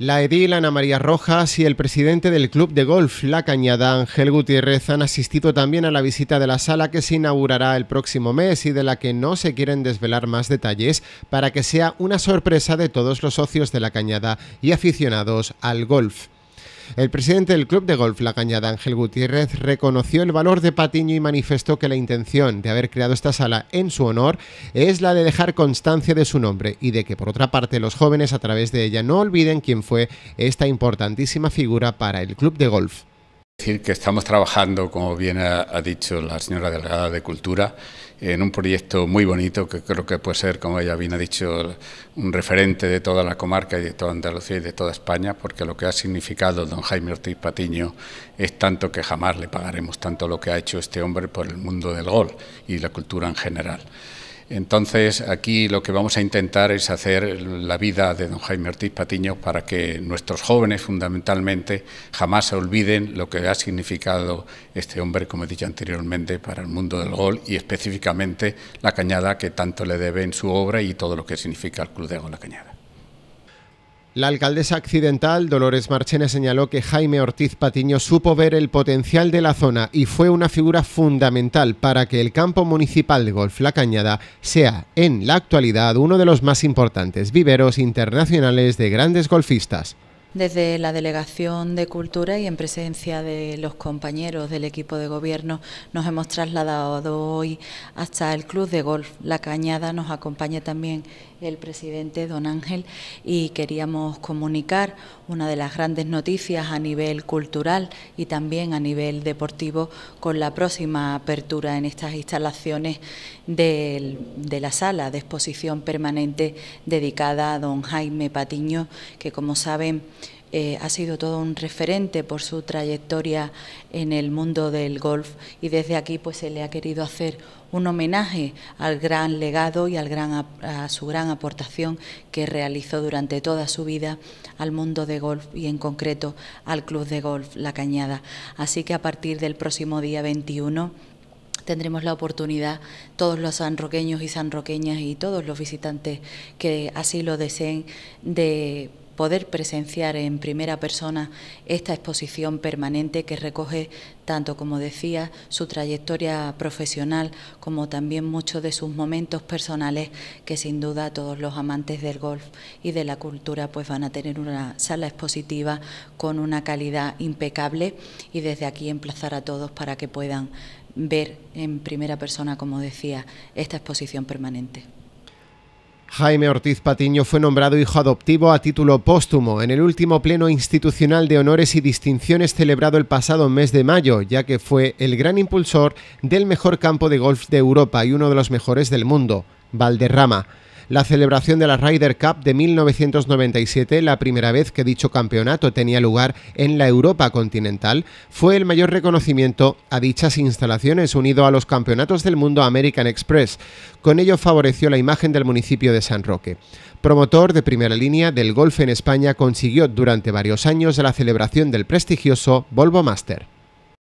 La edil Ana María Rojas y el presidente del Club de Golf La Cañada, Ángel Gutiérrez, han asistido también a la visita de la sala que se inaugurará el próximo mes y de la que no se quieren desvelar más detalles para que sea una sorpresa de todos los socios de La Cañada y aficionados al golf. El presidente del Club de Golf La Cañada, Ángel Gutiérrez, reconoció el valor de Patiño y manifestó que la intención de haber creado esta sala en su honor es la de dejar constancia de su nombre y de que, por otra parte, los jóvenes a través de ella no olviden quién fue esta importantísima figura para el club de golf decir que estamos trabajando, como bien ha, dicho la señora delegada de Cultura, en un proyecto muy bonito que creo que puede ser, como ella bien ha dicho, un referente de toda la comarca y de toda Andalucía y de toda España, porque lo que ha significado don Jaime Ortiz Patiño es tanto que jamás le pagaremos tanto lo que ha hecho este hombre por el mundo del gol y la cultura en general. Entonces, aquí lo que vamos a intentar es hacer la vida de don Jaime Ortiz Patiño para que nuestros jóvenes, fundamentalmente, jamás se olviden lo que ha significado este hombre, como he dicho anteriormente, para el mundo del gol y específicamente la cañada que tanto le debe en su obra y todo lo que significa el Club de Gol La Cañada. La alcaldesa accidental Dolores Marchena señaló que Jaime Ortiz Patiño supo ver el potencial de la zona y fue una figura fundamental para que el campo municipal de golf La Cañada sea, en la actualidad, uno de los más importantes viveros internacionales de grandes golfistas. Desde la Delegación de Cultura y en presencia de los compañeros del equipo de gobierno nos hemos trasladado hoy hasta el Club de Golf La Cañada. Nos acompaña también el presidente don Ángel y queríamos comunicar una de las grandes noticias a nivel cultural y también a nivel deportivo con la próxima apertura en estas instalaciones de, la sala de exposición permanente dedicada a don Jaime Patiño, que como saben eh, ha sido todo un referente por su trayectoria en el mundo del golf y desde aquí pues se le ha querido hacer un homenaje al gran legado y al gran, a su gran aportación que realizó durante toda su vida al mundo de golf y en concreto al club de golf La Cañada. Así que a partir del próximo día 21 tendremos la oportunidad, todos los sanroqueños y sanroqueñas y todos los visitantes que así lo deseen, de poder presenciar en primera persona esta exposición permanente que recoge tanto, como decía, su trayectoria profesional como también muchos de sus momentos personales que sin duda todos los amantes del golf y de la cultura pues van a tener una sala expositiva con una calidad impecable y desde aquí emplazar a todos para que puedan ver en primera persona, como decía, esta exposición permanente. Jaime Ortiz Patiño fue nombrado hijo adoptivo a título póstumo en el último pleno institucional de honores y distinciones celebrado el pasado mes de mayo, ya que fue el gran impulsor del mejor campo de golf de Europa y uno de los mejores del mundo, Valderrama la celebración de la Ryder Cup de 1997, la primera vez que dicho campeonato tenía lugar en la Europa continental, fue el mayor reconocimiento a dichas instalaciones unido a los campeonatos del mundo American Express. Con ello favoreció la imagen del municipio de San Roque. Promotor de primera línea del golf en España, consiguió durante varios años la celebración del prestigioso Volvo Master.